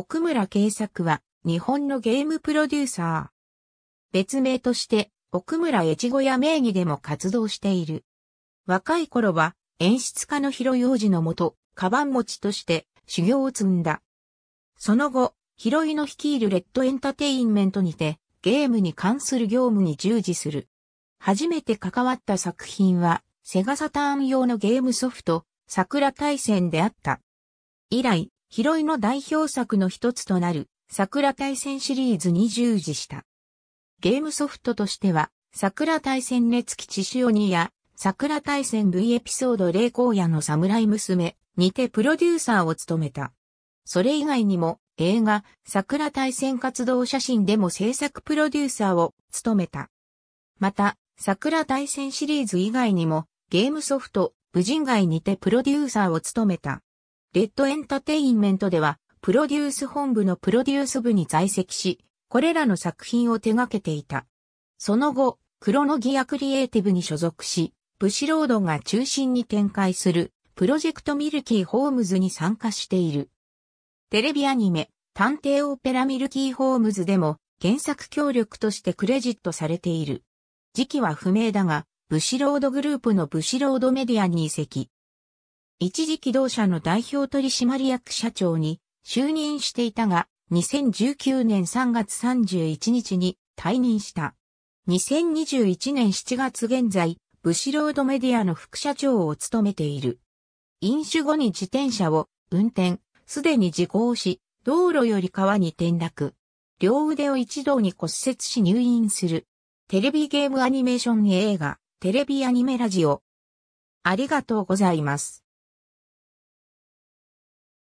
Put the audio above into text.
奥村圭作は日本のゲームプロデューサー。別名として奥村越後屋名義でも活動している。若い頃は演出家の広洋二のもと、カバン持ちとして修行を積んだ。その後、広井の率いるレッドエンタテインメントにてゲームに関する業務に従事する。初めて関わった作品はセガサターン用のゲームソフト、桜大戦であった。以来、ヒロイの代表作の一つとなる、桜対戦シリーズに従事した。ゲームソフトとしては、桜対戦熱吉シオニや、桜対戦 V エピソード霊荒野の侍娘にてプロデューサーを務めた。それ以外にも映画桜対戦活動写真でも制作プロデューサーを務めた。また桜対戦シリーズ以外にもゲームソフト無人街にてプロデューサーを務めた。レッドエンタテインメントでは、プロデュース本部のプロデュース部に在籍し、これらの作品を手掛けていた。その後、クロノギアクリエイティブに所属し、ブシロードが中心に展開する、プロジェクトミルキーホームズに参加している。テレビアニメ、探偵オペラミルキーホームズでも、原作協力としてクレジットされている。時期は不明だが、ブシロードグループのブシロードメディアに移籍。一時機動車の代表取締役社長に就任していたが、2019年3月31日に退任した。2021年7月現在、ブシロードメディアの副社長を務めている。飲酒後に自転車を運転、すでに事故をし、道路より川に転落。両腕を一堂に骨折し入院する。テレビゲームアニメーション映画、テレビアニメラジオ。ありがとうございます。